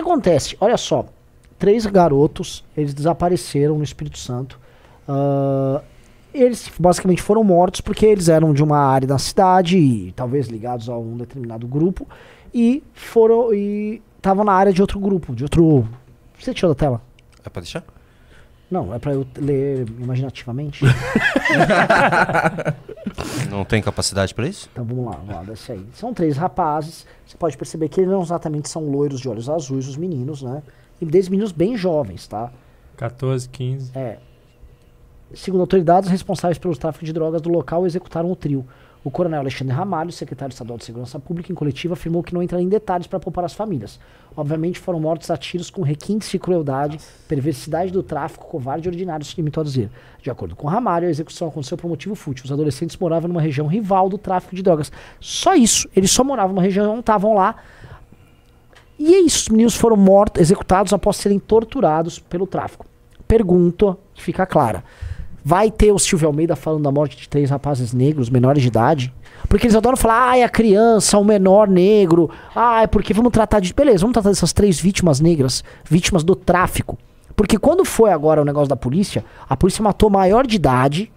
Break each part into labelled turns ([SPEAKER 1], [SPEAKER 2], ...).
[SPEAKER 1] que acontece? Olha só, três garotos, eles desapareceram no Espírito Santo. Uh, eles basicamente foram mortos porque eles eram de uma área da cidade e talvez ligados a um determinado grupo e foram e estavam na área de outro grupo, de outro. Você tirou da tela? É pra deixar? Não, é pra eu ler imaginativamente?
[SPEAKER 2] não tem capacidade pra isso?
[SPEAKER 1] Então vamos lá, vamos lá, desce aí. São três rapazes, você pode perceber que eles não exatamente são loiros de olhos azuis, os meninos, né? E desde meninos bem jovens, tá?
[SPEAKER 3] 14, 15.
[SPEAKER 1] É. Segundo autoridades, responsáveis pelo tráfico de drogas do local executaram o trio. O coronel Alexandre Ramalho, secretário estadual de Segurança Pública, em coletiva afirmou que não entra em detalhes para poupar as famílias. Obviamente foram mortos a tiros com requintes de crueldade, perversidade do tráfico, covarde e ordinário, se limitou a dizer. De acordo com Ramalho, a execução aconteceu por motivo fútil. Os adolescentes moravam numa região rival do tráfico de drogas. Só isso, eles só moravam numa região, estavam lá. E é isso, os meninos foram mortos, executados após serem torturados pelo tráfico. Pergunta que fica clara. Vai ter o Silvio Almeida falando da morte de três rapazes negros, menores de idade. Porque eles adoram falar, ah, é a criança, o menor negro. Ah, é porque vamos tratar de. Beleza, vamos tratar dessas três vítimas negras, vítimas do tráfico. Porque quando foi agora o negócio da polícia, a polícia matou maior de idade,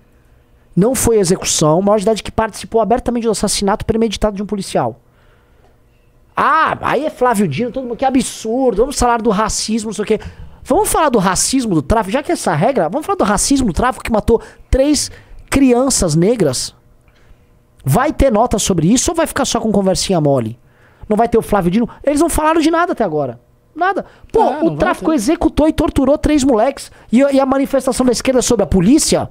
[SPEAKER 1] não foi execução, maior de idade que participou abertamente do assassinato premeditado de um policial. Ah, aí é Flávio Dino, todo mundo, que absurdo, vamos falar do racismo, não sei o quê. Vamos falar do racismo do tráfico, já que essa regra, vamos falar do racismo do tráfico que matou três crianças negras. Vai ter nota sobre isso ou vai ficar só com conversinha mole? Não vai ter o Flávio Dino? Eles não falaram de nada até agora. Nada. Pô, é, o tráfico executou e torturou três moleques. E, e, a manifestação da esquerda sobre a polícia?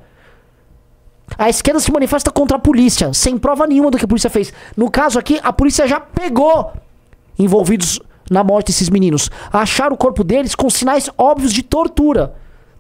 [SPEAKER 1] A esquerda se manifesta contra a polícia, sem prova nenhuma do que a polícia fez. No caso aqui, a polícia já pegou envolvidos na morte desses meninos. achar o corpo deles com sinais óbvios de tortura.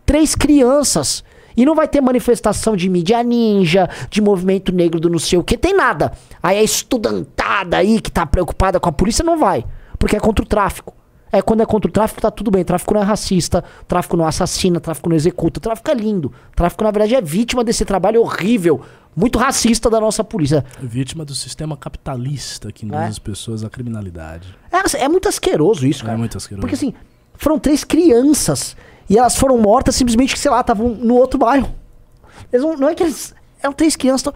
[SPEAKER 1] Três crianças. E não vai ter manifestação de mídia ninja, de movimento negro do não sei o que, tem nada. Aí a estudantada aí que tá preocupada com a polícia não vai, porque é contra o tráfico. É quando é contra o tráfico tá tudo bem, tráfico não é racista, tráfico não assassina, tráfico não executa, tráfico é lindo. Tráfico na verdade é vítima desse trabalho horrível, muito racista da nossa polícia. Vítima do sistema capitalista que né? induz é. as pessoas à criminalidade. É, é, muito asqueroso isso, é cara. É muito asqueroso. Porque assim, foram três crianças e elas foram mortas simplesmente que, sei lá, estavam no outro bairro. Eles não, não é que eles. Eram três crianças.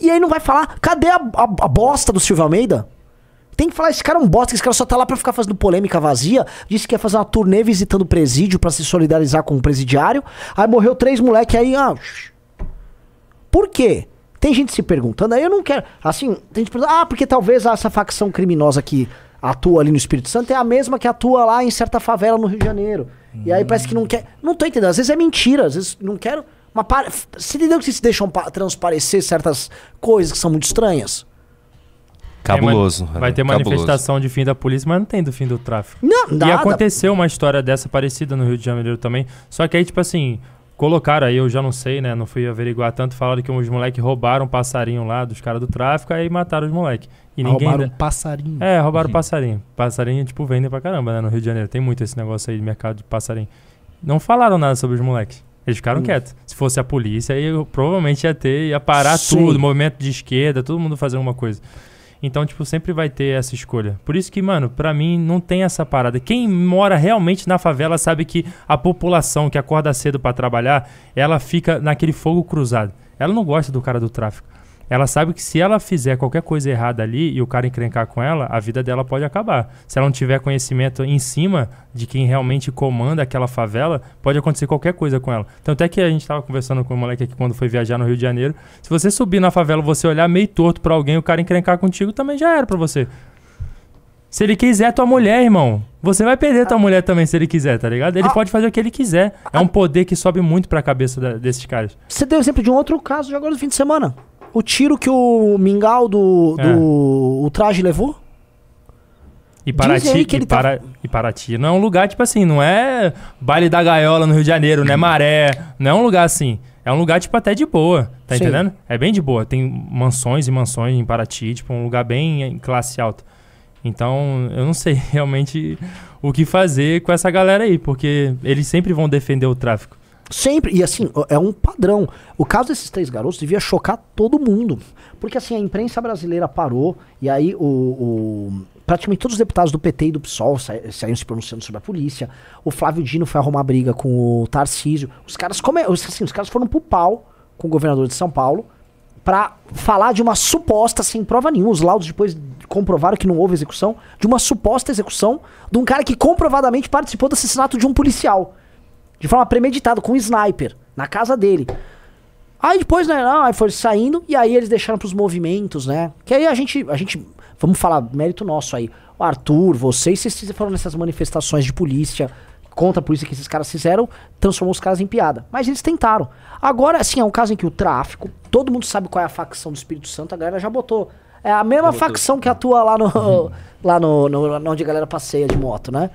[SPEAKER 1] E aí não vai falar, cadê a, a, a bosta do Silvio Almeida? Tem que falar, esse cara é um bosta, esse cara só tá lá pra ficar fazendo polêmica vazia. Disse que ia fazer uma turnê visitando presídio para se solidarizar com o presidiário. Aí morreu três moleques aí, ah. Por quê? Tem gente se perguntando, eu não quero. Assim, tem gente perguntando, ah, porque talvez essa facção criminosa que atua ali no Espírito Santo é a mesma que atua lá em certa favela no Rio de Janeiro. Hum. E aí parece que não quer. Não tô entendendo, às vezes é mentira, às vezes não quero. Mas para... você entendeu que se deixam transparecer certas coisas que são muito estranhas?
[SPEAKER 3] Cabuloso. É vai ter Cabuloso. manifestação de fim da polícia, mas não tem do fim do tráfico. Não, nada. E aconteceu uma história dessa parecida no Rio de Janeiro também. Só que aí, tipo assim, Colocaram aí, eu já não sei, né? Não fui averiguar tanto. Falaram que uns moleques roubaram um passarinho lá dos caras do tráfico, aí mataram os moleques. E ah, ninguém roubaram um passarinho. É, roubaram uhum. passarinho. Passarinho, tipo, vendem pra caramba, né? No Rio de Janeiro. Tem muito esse negócio aí de mercado de passarinho. Não falaram nada sobre os moleques. Eles ficaram uhum. quietos. Se fosse a polícia, aí provavelmente ia ter, ia parar Sim. tudo, movimento de esquerda, todo mundo fazendo alguma coisa. Então, tipo, sempre vai ter essa escolha. Por isso que, mano, pra mim não tem essa parada. Quem mora realmente na favela sabe que a população que acorda cedo para trabalhar, ela fica naquele fogo cruzado. Ela não gosta do cara do tráfico ela sabe que se ela fizer qualquer coisa errada ali e o cara encrencar com ela, a vida dela pode acabar. Se ela não tiver conhecimento em cima de quem realmente comanda aquela favela, pode acontecer qualquer coisa com ela. Então, até que a gente estava conversando com o moleque aqui quando foi viajar no Rio de Janeiro. Se você subir na favela, você olhar meio torto para alguém, o cara encrencar contigo, também já era para você. Se ele quiser tua mulher, irmão, você vai perder tua mulher também se ele quiser, tá ligado? Ele ah, pode fazer o que ele quiser. É um poder que sobe muito pra cabeça da, desses caras.
[SPEAKER 1] Você deu exemplo de um outro caso de agora no fim de semana. O tiro que o mingau do, é. do o traje levou?
[SPEAKER 3] E Paraty, e, tá para, tá... e Paraty não é um lugar, tipo assim, não é baile da gaiola no Rio de Janeiro, não é uhum. maré, não é um lugar assim. É um lugar, tipo, até de boa, tá Sim. entendendo? É bem de boa. Tem mansões e mansões em Paraty, tipo, um lugar bem classe alta. Então, eu não sei realmente o que fazer com essa galera aí, porque eles sempre vão defender o tráfico.
[SPEAKER 1] Sempre, e assim, é um padrão. O caso desses três garotos devia chocar todo mundo. Porque assim, a imprensa brasileira parou, e aí o, o praticamente todos os deputados do PT e do PSOL sa saíram se pronunciando sobre a polícia. O Flávio Dino foi arrumar briga com o Tarcísio. Os caras, como é, assim, os caras foram pro pau com o governador de São Paulo para falar de uma suposta, sem prova nenhuma, os laudos depois comprovaram que não houve execução, de uma suposta execução de um cara que comprovadamente participou do assassinato de um policial. De forma premeditada, com um sniper, na casa dele. Aí depois, né, não, aí foi saindo, e aí eles deixaram pros movimentos, né? Que aí a gente, a gente, vamos falar, mérito nosso aí. O Arthur, vocês, vocês foram nessas manifestações de polícia, contra a polícia que esses caras fizeram, transformou os caras em piada. Mas eles tentaram. Agora, assim, é um caso em que o tráfico, todo mundo sabe qual é a facção do Espírito Santo, a galera já botou. É a mesma botou. facção que atua lá no, uhum. lá no, no, onde a galera passeia de moto, né?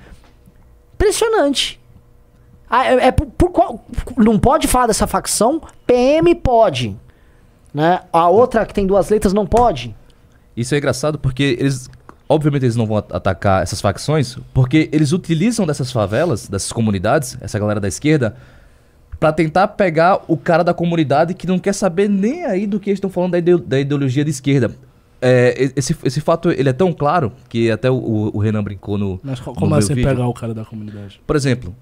[SPEAKER 1] Impressionante. Ah, é, é por, por qual, não pode falar dessa facção? PM pode. Né? A outra que tem duas letras não pode.
[SPEAKER 2] Isso é engraçado porque eles. Obviamente eles não vão atacar essas facções, porque eles utilizam dessas favelas, dessas comunidades, essa galera da esquerda, para tentar pegar o cara da comunidade que não quer saber nem aí do que eles estão falando da, ide da, ideologia de esquerda. É, esse, esse fato ele é tão claro que até o, o Renan brincou no. Mas como no assim vídeo. pegar o cara da comunidade? Por exemplo,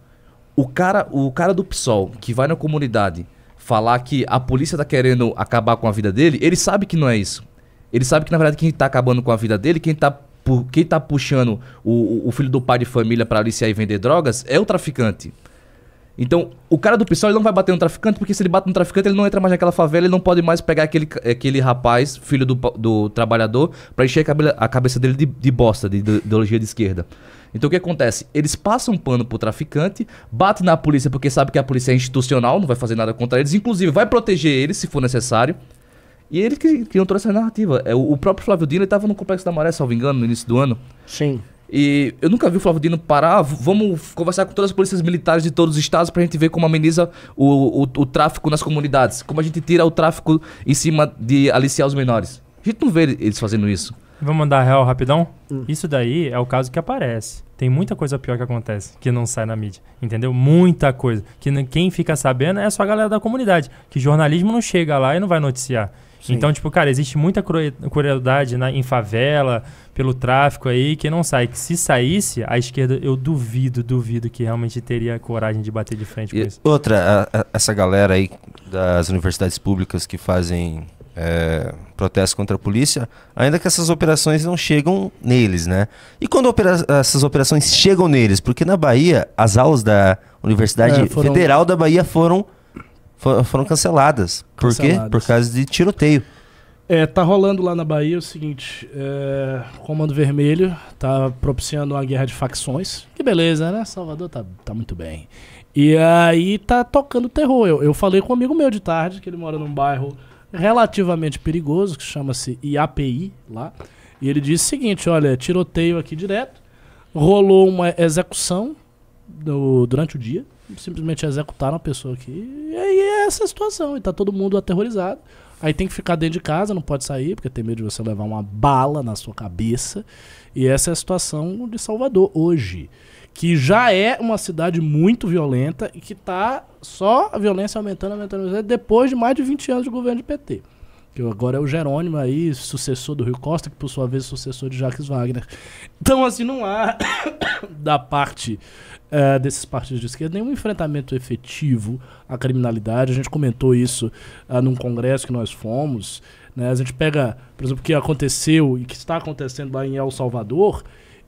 [SPEAKER 2] o cara, o cara do PSOL que vai na comunidade falar que a polícia tá querendo acabar com a vida dele, ele sabe que não é isso. Ele sabe que, na verdade, quem tá acabando com a vida dele, quem tá, pu quem tá puxando o, o filho do pai de família para aliciar e vender drogas é o traficante. Então, o cara do PSOL ele não vai bater no traficante, porque se ele bate no traficante, ele não entra mais naquela favela, ele não pode mais pegar aquele, aquele rapaz, filho do, do trabalhador, para encher a, cabeça dele de, de bosta, de, de ideologia de esquerda. Então o que acontece? Eles passam pano pro traficante, batem na polícia porque sabe que a polícia é institucional, não vai fazer nada contra eles, inclusive vai proteger eles se for necessário. E ele que criou toda essa narrativa. É, o próprio Flávio Dino estava no Complexo da Maré, salvo engano, no início do ano. Sim. E eu nunca vi o Flávio Dino parar. Vamos conversar com todas as polícias militares de todos os estados para a gente ver como ameniza o, o, o, tráfico nas comunidades. Como a gente tira o tráfico em cima de aliciar os menores. A gente não vê eles fazendo isso.
[SPEAKER 3] Vamos mandar real rapidão? Hum. Isso daí é o caso que aparece. Tem muita coisa pior que acontece, que não sai na mídia. Entendeu? Muita coisa. Que quem fica sabendo é só a galera da comunidade. Que jornalismo não chega lá e não vai noticiar. Sim. Então, tipo, cara, existe muita crueldade na, em favela, pelo tráfico aí, que não sai. Que se saísse, a esquerda, eu duvido, duvido que realmente teria coragem de bater de frente e com isso.
[SPEAKER 2] Outra, a, a, essa galera aí das universidades públicas que fazem é, protestos contra a polícia, ainda que essas operações não chegam neles, né? E quando opera essas operações chegam neles? Porque na Bahia, as aulas da Universidade é, foram... Federal da Bahia foram, foram canceladas. canceladas. Por quê? Por causa de tiroteio.
[SPEAKER 4] É, tá rolando lá na Bahia o seguinte, é, o Comando Vermelho tá propiciando uma guerra de facções. Que beleza, né? Salvador tá, tá muito bem. E aí tá tocando terror. Eu, eu falei com um amigo meu de tarde, que ele mora num bairro relativamente perigoso, que chama-se IAPI lá. E ele disse o seguinte: olha, tiroteio aqui direto, rolou uma execução do, durante o dia, simplesmente executaram a pessoa aqui. E aí é essa situação, e tá todo mundo aterrorizado. Aí tem que ficar dentro de casa, não pode sair, porque tem medo de você levar uma bala na sua cabeça. E essa é a situação de Salvador hoje que já é uma cidade muito violenta e que está só a violência aumentando, aumentando, aumentando, depois de mais de 20 anos de governo de PT. Que agora é o Jerônimo aí, sucessor do Rio Costa, que por sua vez é sucessor de Jacques Wagner. Então, assim, não há da parte eh, desses partidos de esquerda nenhum enfrentamento efetivo à criminalidade. A gente comentou isso ah, num congresso que nós fomos. Né? A gente pega, por exemplo, o que aconteceu e que está acontecendo lá em El Salvador,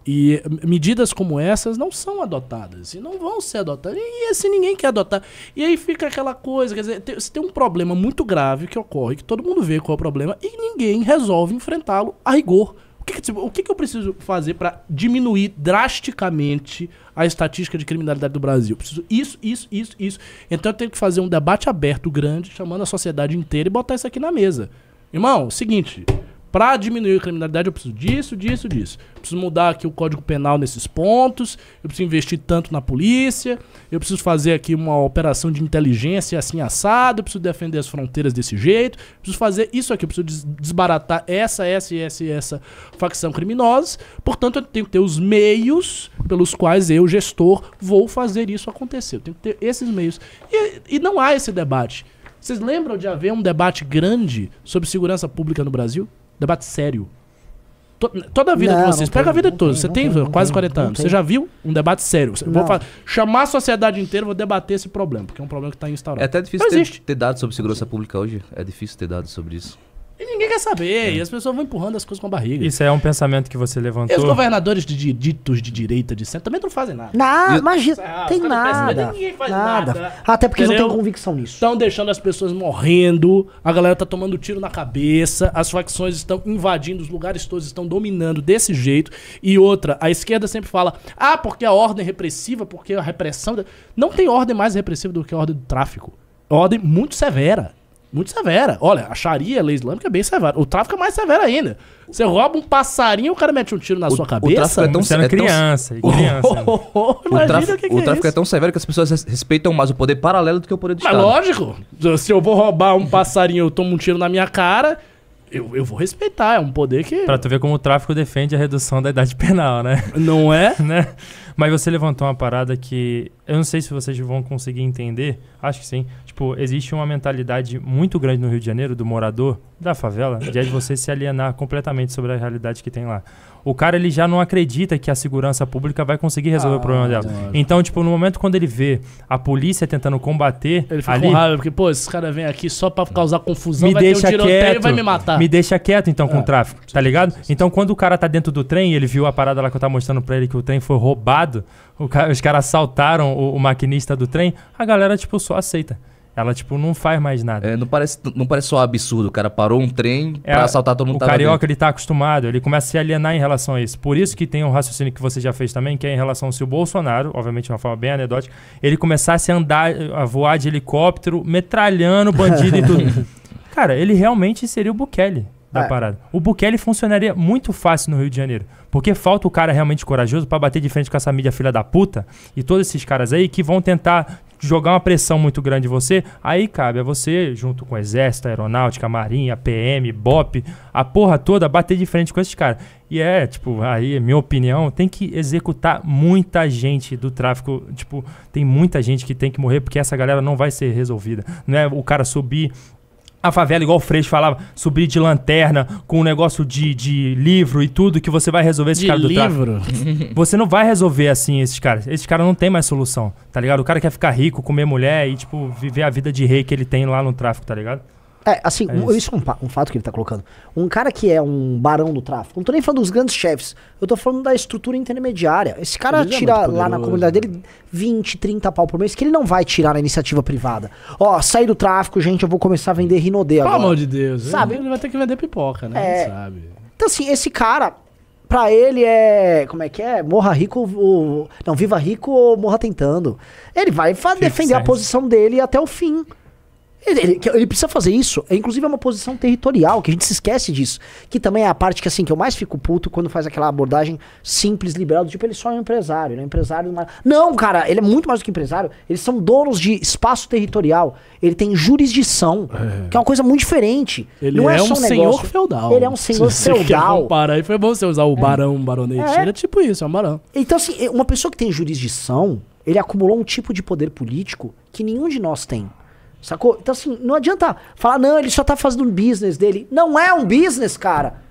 [SPEAKER 4] e medidas como essas não são adotadas e não vão ser adotadas. E se assim, ninguém quer adotar. E aí fica aquela coisa, quer dizer, tem, se tem um problema muito grave que ocorre, que todo mundo vê qual é o problema, e ninguém resolve enfrentá-lo a rigor. O que, que, tipo, o que, que eu preciso fazer para diminuir drasticamente a estatística de criminalidade do Brasil? Eu preciso isso, isso, isso, isso. Então eu tenho que fazer um debate aberto grande, chamando a sociedade inteira e botar isso aqui na mesa. Irmão, seguinte, para diminuir a criminalidade, eu preciso disso, disso, disso. Eu preciso mudar aqui o Código Penal nesses pontos, eu preciso investir tanto na polícia, eu preciso fazer aqui uma operação de inteligência assim assado, eu preciso defender as fronteiras desse jeito, eu preciso fazer isso aqui, eu preciso desbaratar essa, essa, essa essa facção criminosa. Portanto, eu tenho que ter os meios pelos quais eu, gestor, vou fazer isso acontecer. Eu tenho que ter esses meios. e, e não há esse debate. Vocês lembram de haver um debate grande sobre segurança pública no Brasil? Debate sério. Toda a vida não, de vocês, pega tem, a vida de todos. você tem, tem quase 40 anos. Você já viu um debate sério? Vou falar, chamar a sociedade inteira, vou debater esse problema, porque é um problema que está instaurado. É até difícil ter,
[SPEAKER 3] ter,
[SPEAKER 2] dados sobre segurança pública hoje. É difícil ter dados sobre isso
[SPEAKER 4] quer saber. É. E as pessoas vão empurrando as coisas com a barriga. Isso é um pensamento que você levantou. E os governadores de, de, ditos de direita, de centro, também não fazem nada. É nada, imagina. Ah, tem nada. Ninguém faz nada. nada. Até porque Entendeu? não tem convicção nisso. Estão deixando as pessoas morrendo, a galera tá tomando tiro na cabeça, as facções estão invadindo, os lugares todos estão dominando desse jeito. E outra, a esquerda sempre fala: ah, porque a ordem repressiva, porque a repressão. Não tem ordem mais repressiva do que a ordem do tráfico. Ordem muito severa. Muito severa. Olha, a Sharia, a lei islâmica é bem severa. O tráfico é mais severo ainda. Você rouba um passarinho, o cara mete um tiro na o, sua cabeça. O tráfico é tão severo. É criança. Tão... criança oh, oh, oh, o tráfico, o que, que é o é, tráfico é,
[SPEAKER 2] tão severo que as pessoas respeitam mais o poder paralelo do que o poder do Mas Estado. lógico.
[SPEAKER 4] Se eu vou roubar um passarinho, eu tomo um tiro na minha cara. Eu, eu vou respeitar, é um poder que. Pra
[SPEAKER 3] tu ver como o tráfico defende a redução da idade penal, né? Não é? né? Mas você levantou uma parada que eu não sei se vocês vão conseguir entender, acho que sim. Tipo, existe uma mentalidade muito grande no Rio de Janeiro do morador da favela, de é você se alienar completamente sobre a realidade que tem lá o cara ele já não acredita que a segurança pública vai conseguir resolver ah, o problema ah, dela. Então, tipo, no momento quando ele vê a polícia tentando combater. Ele fica ali, com raiva,
[SPEAKER 4] porque, pô, esses caras vêm aqui só pra causar confusão, me vai deixa ter um quieto, vai me matar. Me
[SPEAKER 3] deixa quieto, então, com é. o tráfico, tá ligado? Então, quando o cara tá dentro do trem, e ele viu a parada lá que eu tava mostrando pra ele que o trem foi roubado, cara, os caras assaltaram o, o maquinista do trem, a galera, tipo, só aceita. Ela, tipo, não faz mais nada. É, não, parece, não parece só absurdo. O cara parou um trem é, pra assaltar todo mundo. O carioca, dentro. ele tá acostumado. Ele começa a se alienar em relação a isso. Por isso que tem um raciocínio que você já fez também, que é em relação se o Bolsonaro, obviamente de uma forma bem anedótica, ele começasse a andar, a voar de helicóptero, metralhando bandido e tudo. Cara, ele realmente seria o Bukele da é. parada. O Bukele funcionaria muito fácil no Rio de Janeiro. Porque falta o cara realmente corajoso para bater de frente com essa mídia filha da puta e todos esses caras aí que vão tentar jogar uma pressão muito grande em você, aí cabe a você, junto com o Exército, Aeronáutica, Marinha, PM, BOP, a porra toda, bater de frente com esses caras. E é, tipo, aí, é minha opinião, tem que executar muita gente do tráfico. Tipo, tem muita gente que tem que morrer porque essa galera não vai ser resolvida. Não é o cara subir a favela, igual o Freixo falava, subir de lanterna com um negócio de, de livro e tudo, que você vai resolver esse de cara do livro? tráfico. Você não vai resolver assim esses caras. Esses caras não tem mais solução, tá ligado? O cara quer ficar rico, comer mulher e, tipo, viver a vida de rei que ele tem lá no tráfico, tá ligado?
[SPEAKER 1] É, assim, é isso, isso é um, um, fato que ele tá colocando. Um cara que é um barão do tráfico, não tô nem falando dos grandes chefes, eu tô falando da estrutura intermediária. Esse cara ele é tira é poderoso, lá na comunidade né? dele 20, 30 pau por mês, que ele não vai tirar na iniciativa privada. Ó, oh, do tráfico, gente, eu vou começar a vender Rinodê agora. Pelo amor de
[SPEAKER 4] Deus, sabe? Ele
[SPEAKER 1] vai ter que vender pipoca,
[SPEAKER 4] né? É... Sabe?
[SPEAKER 1] Então, assim, esse cara, pra ele é. Como é que é? Morra rico ou. Não, viva rico ou morra tentando. Ele vai defender a posição dele até o fim. Ele, ele, precisa fazer isso. É, inclusive, é uma posição territorial, que a gente se esquece disso. Que também é a parte que, assim, que eu mais fico puto quando faz aquela abordagem simples, liberal, do tipo, ele só é um empresário, é empresário. Não, cara, ele é muito mais do que empresário. Eles são donos de espaço territorial. Ele tem jurisdição, é. que é uma coisa muito diferente. Ele Não é, é um, um senhor feudal. Ele é um senhor Se feudal.
[SPEAKER 4] para aí foi bom você usar o é. barão, baronete. É. Ele
[SPEAKER 1] é tipo isso, é um barão. Então, assim, é, uma pessoa que tem jurisdição, ele acumulou um tipo de poder político que nenhum de nós tem. Sacou? Então, assim, não adianta falar, não, ele só tá fazendo um business dele. Não é um business, cara.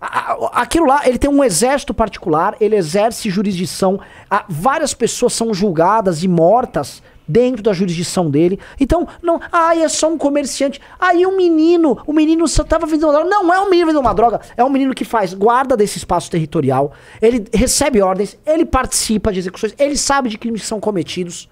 [SPEAKER 1] Aquilo lá, ele tem um exército particular, ele exerce jurisdição. Várias pessoas são julgadas e mortas dentro da jurisdição dele. Então, não, ai, ah, é só um comerciante. Aí ah, um menino, o menino só tava vendendo uma droga. Não, é um menino vendendo uma droga, é um menino que faz guarda desse espaço territorial, ele recebe ordens, ele participa de execuções, ele sabe de crimes que são cometidos,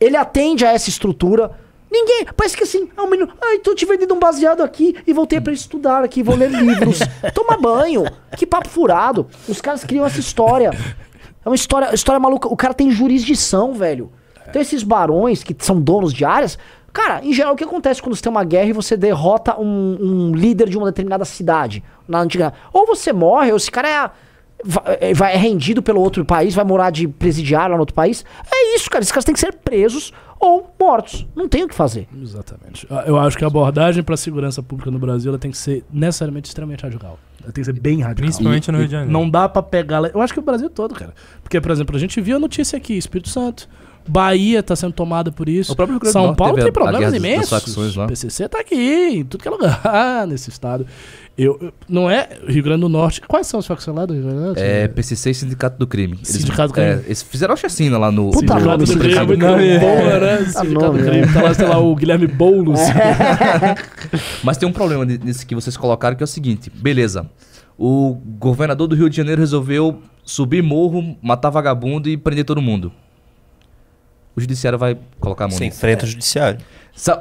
[SPEAKER 1] ele atende a essa estrutura. Ninguém. Parece que assim, é um menino. Ai, tô te vendendo um baseado aqui e voltei para estudar aqui, vou ler livros. Toma banho. Que papo furado. Os caras criam essa história. É uma história, história maluca. O cara tem jurisdição, velho. Então esses barões que são donos de áreas. Cara, em geral, o que acontece quando você tem uma guerra e você derrota um, um líder de uma determinada cidade? Na antiga. Ou você morre, ou esse cara é. é vai, é rendido pelo outro país, vai morar de presidiário lá no outro país. É isso, cara. Esses caras têm que ser presos ou mortos. Não tem o que fazer. Exatamente.
[SPEAKER 4] Ah, eu acho que a abordagem para a segurança pública no Brasil ela tem que ser necessariamente extremamente radical. Ela tem que ser bem radical. Principalmente e, no Rio de Janeiro. Não dá para pegar. Eu acho que o Brasil todo, cara. Porque, por exemplo, a gente viu a notícia aqui: Espírito Santo. Bahia está sendo tomada por isso. São Norte Paulo tem problemas a, imensos. o PCC está aqui, em tudo que é lugar nesse estado. Eu, não é Rio Grande do Norte. Quais são os facções lá do Rio Grande do Norte? É,
[SPEAKER 2] PCC e Sindicato do Crime. Eles, Sindicato do é, Crime. É, eles
[SPEAKER 4] fizeram a chacina
[SPEAKER 2] lá no... Puta, Sindicato do, Crime. Sindicato do Crime. Né? Tá, né? tá lá, sei lá, o Guilherme Boulos.
[SPEAKER 4] É.
[SPEAKER 2] Mas tem um problema nesse que vocês colocaram, que é o seguinte. Beleza. O governador do Rio de Janeiro resolveu subir morro, matar vagabundo e prender todo mundo o judiciário vai colocar a mão Você enfrenta o é. judiciário.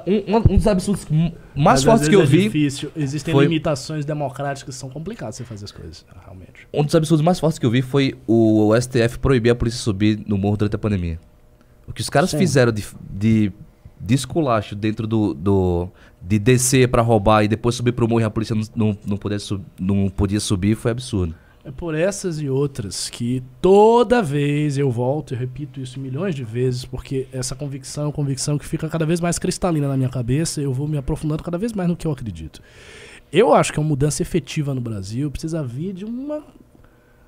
[SPEAKER 4] Um, um, dos absurdos mais Mas fortes que eu é vi. É difícil. Existem foi... limitações democráticas que são complicadas você fazer as coisas,
[SPEAKER 2] realmente. Um dos absurdos mais fortes que eu vi foi o STF proibir a polícia subir no morro durante a pandemia. O que os caras Sim. fizeram de, de, de esculacho dentro do. do de descer para roubar e depois subir pro morro e a polícia não, não, não, pudesse, não podia subir foi absurdo.
[SPEAKER 4] É por essas e outras que toda vez eu volto e repito isso milhões de vezes, porque essa convicção é uma convicção que fica cada vez mais cristalina na minha cabeça, eu vou me aprofundando cada vez mais no que eu acredito. Eu acho que é uma mudança efetiva no Brasil precisa vir de uma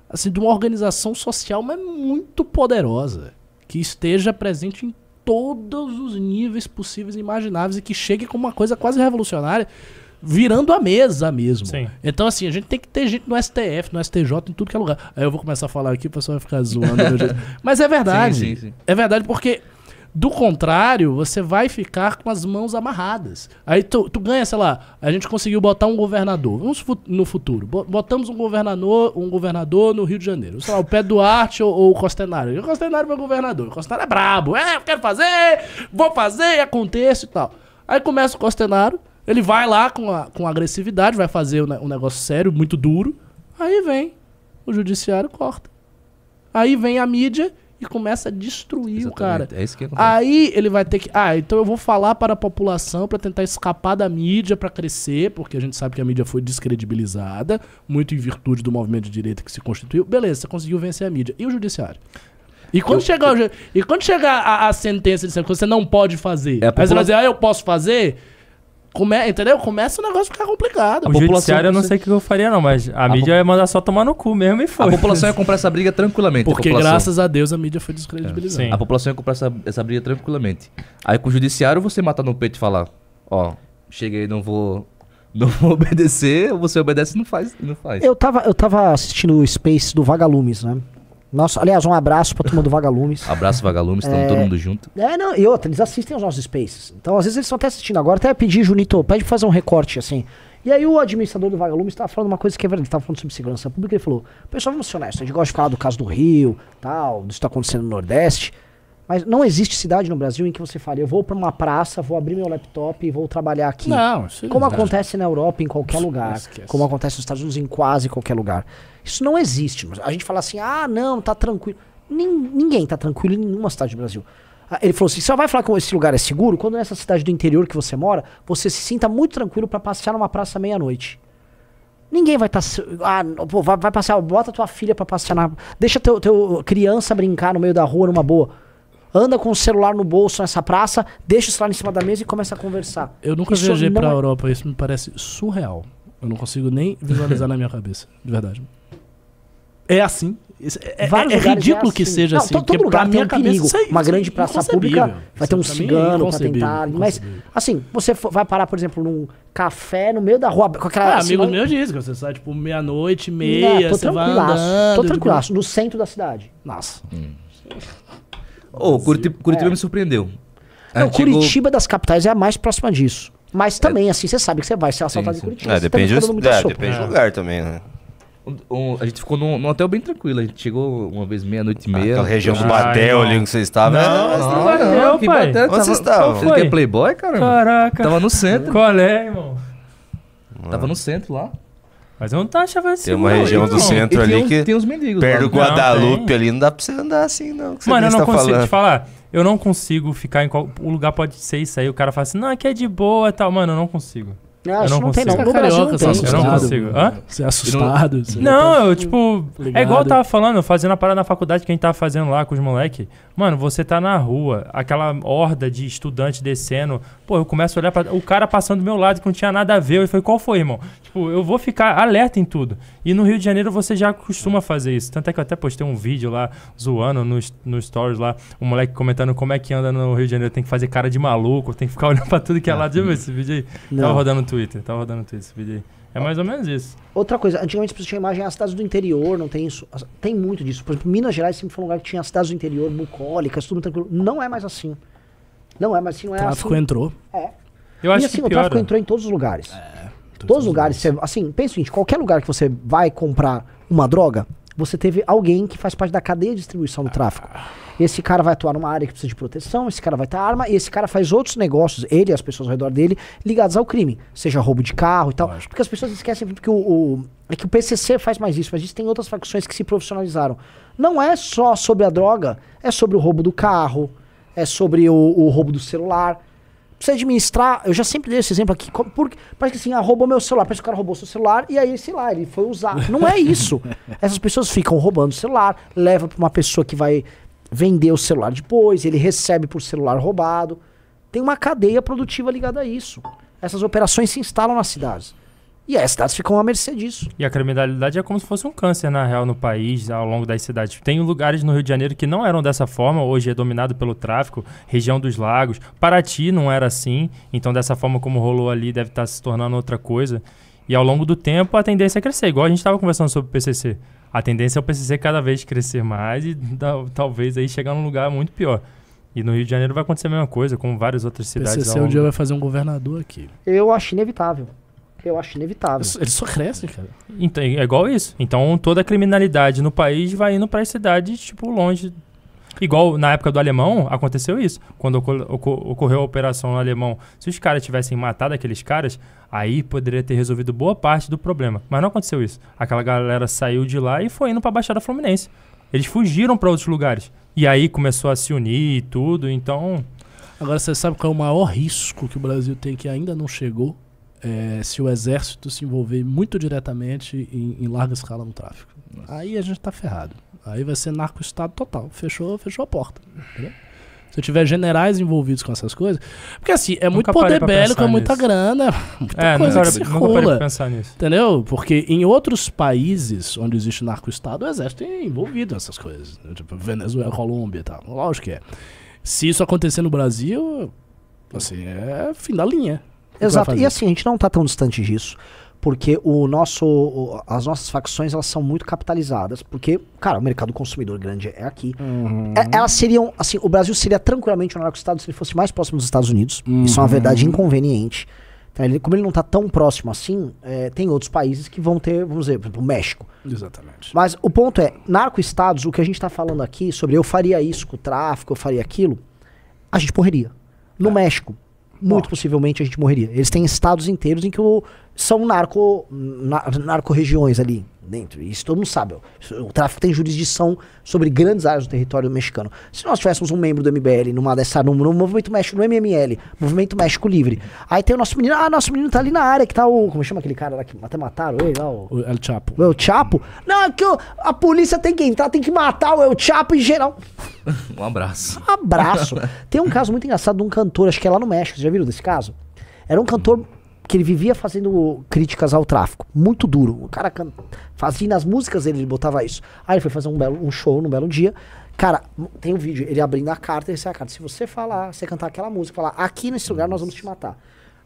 [SPEAKER 4] assim, de uma organização social, mas muito poderosa, que esteja presente em todos os níveis possíveis e imagináveis e que chegue com uma coisa quase revolucionária virando a mesa mesmo. Sim. Então, assim, a gente tem que ter gente no STF, no STJ, em tudo que é lugar. Aí eu vou começar a falar aqui, o pessoal vai ficar zoando. Mas é verdade. Sim, sim, é verdade porque do contrário, você vai ficar com as mãos amarradas. Aí tu, tu ganha, sei lá, a gente conseguiu botar um governador. Vamos no futuro. Botamos um governador, um governador no Rio de Janeiro. Sei lá, o Pé Duarte ou, ou o Costenário. O Costenário é meu governador. O Costenário é brabo. É, eu quero fazer, vou fazer, acontece e tal. Aí começa o Costenário. Ele vai lá com, a, com agressividade, vai fazer um, um negócio sério, muito duro. Aí vem o judiciário corta. Aí vem a mídia e começa a destruir Exatamente. o cara. É isso que Aí ele vai ter que. Ah, então eu vou falar para a população para tentar escapar da mídia para crescer, porque a gente sabe que a mídia foi descredibilizada, muito em virtude do movimento de direita que se constituiu. Beleza, você conseguiu vencer a mídia. E o judiciário? E quando eu, chegar, eu... E quando chegar a, a sentença dizendo que você não pode fazer, é aí você vai dizer, ah, eu posso fazer? Come, entendeu? Começa o negócio a ficar complicado. A o judiciário eu não sei o
[SPEAKER 3] que eu faria, não, mas a, a mídia ia mandar só tomar no cu mesmo e foi. A população ia comprar essa briga tranquilamente. Porque, a graças
[SPEAKER 4] a Deus, a mídia foi descredibilizada.
[SPEAKER 2] É. A população ia comprar essa, essa briga tranquilamente. Aí com o judiciário você matar no peito e falar, ó, cheguei, não vou não vou obedecer, você obedece e não faz, não faz. Eu
[SPEAKER 1] tava, eu tava assistindo o Space do Vagalumes, né? Nossa, aliás, um abraço pra todo do Vagalumes.
[SPEAKER 2] abraço, Vagalumes, estamos é... todo mundo junto.
[SPEAKER 1] É, não, e outra, eles assistem os nossos spaces. Então, às vezes, eles estão até assistindo agora. Até pedir, Junito, pede pra fazer um recorte assim. E aí o administrador do Vagalumes estava falando uma coisa que é verdade, estava falando sobre segurança pública, ele falou, pessoal, vamos ser honestos, a gente gosta de falar do caso do Rio, tal, do que está acontecendo no Nordeste, mas não existe cidade no Brasil em que você fale, eu vou para uma praça, vou abrir meu laptop e vou trabalhar aqui. Não, isso é Como não acontece na Europa, em qualquer lugar. Como acontece nos Estados Unidos, em quase qualquer lugar. Isso não existe. A gente fala assim, ah, não, tá tranquilo. Ninguém tá tranquilo em nenhuma cidade do Brasil. Ah, ele falou assim: só vai falar que esse lugar é seguro quando nessa cidade do interior que você mora, você se sinta muito tranquilo para passear numa praça meia-noite. Ninguém vai estar. Tá, ah, pô, vai, vai passear. Bota tua filha para passear na. Deixa teu, teu criança brincar no meio da rua numa boa anda com o celular no bolso nessa praça, deixa o celular em cima da mesa e começa a conversar. Eu nunca isso viajei pra é...
[SPEAKER 4] Europa, isso me parece surreal. Eu não consigo nem visualizar na minha cabeça, de verdade. É assim. É, é, é, é ridículo é assim. que seja não, assim. Todo lugar pra tem um perigo. É uma grande praça pública
[SPEAKER 1] vai ter um é cigano pra tentar. Mas, assim, você vai parar, por exemplo, num café no meio da rua com aquela. Ah, assim, amigos
[SPEAKER 4] meus que você sai tipo meia-noite, meia, não, tô você Tô tipo, tranquilaço,
[SPEAKER 1] no centro da cidade. Nossa. Hum. Oh, Curitiba, Curitiba é. me surpreendeu. Não, Curitiba das capitais é a mais próxima disso. Mas é. também, é. assim, você sabe que você vai ser assaltado sim, sim. em Curitiba. É, depende, tá do, é, depende do
[SPEAKER 2] lugar também, né? Um, a gente ficou num, num, hotel bem tranquilo. A gente chegou uma vez meia-noite e ah, meia. Aquela região ah, do Batel ali onde você estava. Né? Não, não, não, batel, não, não, que pai. Batel, onde você estava? Você que é playboy, cara? Caraca. Tava no centro. Qual é, irmão? Tava no centro lá. Mas eu não
[SPEAKER 3] tô achando assim. Tem uma não,
[SPEAKER 2] região do não. centro ali tem, que. Tem uns mendigos. Perto do Guadalupe ali, não dá pra você andar assim, não. Que Mano, eu não tá consigo
[SPEAKER 3] falando. te falar. Eu não consigo ficar em qual. O lugar pode ser isso aí. O cara fala assim, não, aqui é de boa e tal. Mano, eu não consigo. Não, eu não, consigo. não. não Eu não consigo. Hã? Você é assustado. Você não, eu, tipo... Ligado. É igual eu tava falando, fazendo a parada na faculdade que a gente tava fazendo lá com os moleques. Mano, você tá na rua, aquela horda de estudante descendo. Pô, eu começo a olhar pra... O cara passando do meu lado que não tinha nada a ver. Eu falei, qual foi, irmão? Tipo, eu vou ficar alerta em tudo. E no Rio de Janeiro você já costuma fazer isso. Tanto é que eu até postei um vídeo lá, zoando no no stories lá. O um moleque comentando como é que anda no Rio de Janeiro. Tem que fazer cara de maluco, tem que ficar olhando pra tudo que é lado. Já viu esse vídeo aí? Não. Tava rodando tudo. Twitter, tava tá rodando no Twitter esse vídeo aí. É mais
[SPEAKER 1] ou menos isso. Outra coisa, antigamente as pessoas tinham imagem as cidades do interior, não tem isso. Tem muito disso. Por exemplo, Minas Gerais sempre foi um lugar que tinha as cidades do interior, bucólicas, tudo tranquilo. Não é mais assim. Não é mais assim, não é tráfico assim. entrou. É.
[SPEAKER 4] Eu e acho assim, que o piora. tráfico
[SPEAKER 1] entrou em todos os lugares. É, todos, todos os lugares. Você, assim, pensa o seguinte, qualquer lugar que você vai comprar uma droga, você teve alguém que faz parte da cadeia de distribuição do tráfico. Esse cara vai atuar numa área que precisa de proteção, esse cara vai ter arma, e esse cara faz outros negócios, ele e as pessoas ao redor dele, ligados ao crime. Seja roubo de carro e tal. Lógico. Porque as pessoas esquecem que o, o, é que o PCC faz mais isso, mas tem outras facções que se profissionalizaram. Não é só sobre a droga, é sobre o roubo do carro, é sobre o, o roubo do celular precisa administrar. Eu já sempre dei esse exemplo aqui. Porque, parece que assim, ah, roubou meu celular. Parece que o cara roubou seu celular e aí, sei lá, ele foi usar. Não é isso. Essas pessoas ficam roubando o celular, leva para uma pessoa que vai vender o celular depois, ele recebe por celular roubado. Tem uma cadeia produtiva ligada a isso. Essas operações se instalam nas cidades. E aí as cidades ficam à mercê disso.
[SPEAKER 3] E a criminalidade é como se fosse um câncer, na real, no país, ao longo das cidades. Tem lugares no Rio de Janeiro que não eram dessa forma, hoje é dominado pelo tráfico, região dos lagos. Paraty não era assim, então dessa forma como rolou ali deve estar tá se tornando outra coisa. E ao longo do tempo a tendência é crescer, igual a gente estava conversando sobre o PCC. A tendência é o PCC cada vez crescer mais e talvez aí chegar num lugar muito pior. E no Rio de Janeiro vai acontecer a mesma coisa, como várias outras cidades. O PCC um dia
[SPEAKER 1] vai fazer
[SPEAKER 4] um governador aqui.
[SPEAKER 1] Eu acho inevitável eu acho inevitável. Eles só crescem, cara. Então, é igual isso.
[SPEAKER 3] Então toda a criminalidade no país vai indo para as cidades, tipo, longe. Igual na época do alemão, aconteceu isso. Quando ocorreu a operação no alemão, se os caras tivessem matado aqueles caras, aí poderia ter resolvido boa parte do problema. Mas não aconteceu isso. Aquela galera saiu de lá e foi indo para a Baixada Fluminense. Eles fugiram para outros lugares. E aí começou a se
[SPEAKER 4] unir e tudo, então. Agora você sabe qual é o maior risco que o Brasil tem que ainda não chegou? é, se o exército se envolver muito diretamente em, em larga escala no tráfico. Nossa. Aí a gente está ferrado. Aí vai ser narco-estado total. Fechou, fechou a porta. Entendeu? Se tiver generais envolvidos com essas coisas. Porque assim, é nunca muito poder bélico, é muita nisso. grana, muita é, coisa nunca, que pensar nisso. Entendeu? Porque em outros países onde existe narco-estado, o exército é envolvido nessas coisas. Né? Tipo, Venezuela, Colômbia e tal. Lógico que é. Se isso acontecer no Brasil, assim, é fim da linha.
[SPEAKER 1] Exato. E assim, a gente não está tão distante disso, porque o nosso, as nossas facções elas são muito capitalizadas, porque, cara, o mercado consumidor grande é aqui. Uhum. É, elas seriam, assim, o Brasil seria tranquilamente um narco estado se ele fosse mais próximo dos Estados Unidos. Uhum. Isso é uma verdade uhum. inconveniente. Então, ele, como ele não está tão próximo assim, é, tem outros países que vão ter, vamos dizer, por exemplo, o México. Exatamente. Mas o ponto é, narco-estados, o que a gente está falando aqui sobre eu faria isso com o tráfico, eu faria aquilo, a gente porreria. No é. México, muito possivelmente a gente morreria. Eles têm estados inteiros em que o, são narco, na, narco-regiões ali dentro. isso todo mundo sabe. O tráfico tem jurisdição sobre grandes áreas do território mexicano. Se nós tivéssemos um membro do MBL numa dessa, num, movimento México, no MML, Movimento México Livre, aí tem o nosso menino, ah, nosso menino tá ali na área que tá o. Como chama aquele cara lá que até mataram ele lá? O, o El Chapo. O El Chapo? Não, é que a polícia tem que entrar, tem que matar o El Chapo em geral.
[SPEAKER 2] um abraço.
[SPEAKER 1] Um abraço. tem um caso muito engraçado de um cantor, acho que é lá no México, vocês já viram desse caso? Era um cantor porque ele vivia fazendo críticas ao tráfico. Muito duro. O cara can... fazia nas músicas dele, ele botava isso. Aí ele foi fazer um, belo, um show num belo dia. Cara, tem um vídeo, ele abrindo a carta e disse, a ah, carta, se você falar, você cantar aquela música, falar, aqui nesse lugar nós vamos te matar.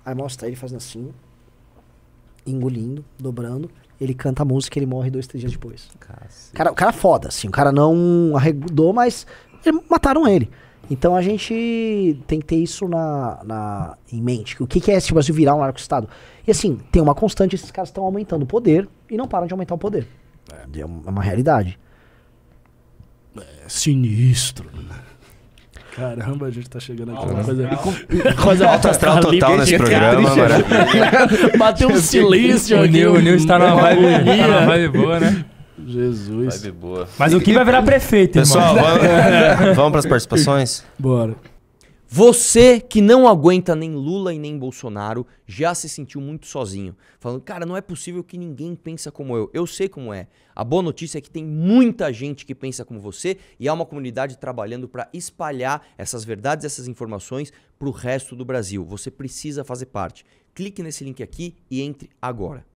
[SPEAKER 1] Aí mostra ele fazendo assim, engolindo, dobrando, ele canta a música e ele morre dois, três dias depois. Cara, o cara é foda, assim, o cara não arregudou, mas mataram ele. Então a gente tem que ter isso na, na em mente. O que, que é esse Brasil virar um narco-estado? E assim, tem uma constante, esses caras estão aumentando o poder e não param de aumentar o poder. É, é, é uma realidade. É sinistro. Né?
[SPEAKER 4] Caramba, a gente tá chegando aqui. Uma coisa, coisa alta astral total nesse programa,
[SPEAKER 3] Bateu um silêncio aqui. O Nil está na vibe, tá na vibe boa, né?
[SPEAKER 4] Jesus. Vibe boa. Mas o que vai virar prefeito, Pessoal, irmão. vamos, é, vamos para as participações?
[SPEAKER 1] Bora. Você que não aguenta nem Lula e nem Bolsonaro já se sentiu muito sozinho, falando, cara, não é possível que ninguém pensa como eu. Eu sei como é. A boa notícia é que tem muita gente que pensa como você e há uma comunidade trabalhando para espalhar essas verdades, essas informações para o resto do Brasil. Você precisa fazer parte. Clique nesse link aqui e entre agora.